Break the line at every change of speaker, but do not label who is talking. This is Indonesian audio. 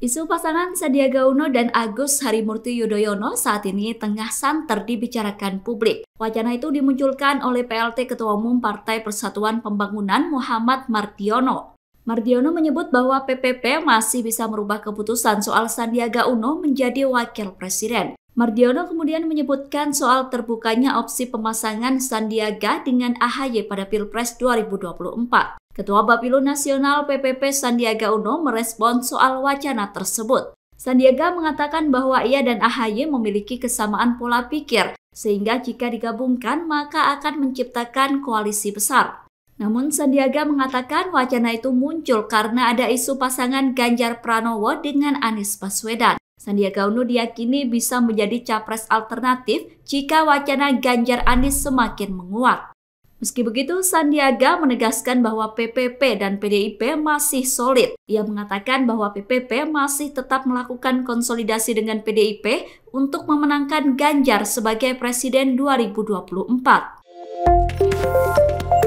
Isu pasangan Sandiaga Uno dan Agus Harimurti Yudhoyono saat ini tengah santer dibicarakan publik. Wacana itu dimunculkan oleh PLT Ketua Umum Partai Persatuan Pembangunan Muhammad Mardiono. Mardiono menyebut bahwa PPP masih bisa merubah keputusan soal Sandiaga Uno menjadi wakil presiden. Mardiono kemudian menyebutkan soal terbukanya opsi pemasangan Sandiaga dengan AHY pada Pilpres 2024. Ketua Bapilu Nasional PPP Sandiaga Uno merespon soal wacana tersebut. Sandiaga mengatakan bahwa ia dan AHY memiliki kesamaan pola pikir, sehingga jika digabungkan maka akan menciptakan koalisi besar. Namun Sandiaga mengatakan wacana itu muncul karena ada isu pasangan Ganjar Pranowo dengan Anies Baswedan. Sandiaga Uno diyakini bisa menjadi capres alternatif jika wacana Ganjar Anies semakin menguat. Meski begitu, Sandiaga menegaskan bahwa PPP dan PDIP masih solid. Ia mengatakan bahwa PPP masih tetap melakukan konsolidasi dengan PDIP untuk memenangkan Ganjar sebagai Presiden 2024.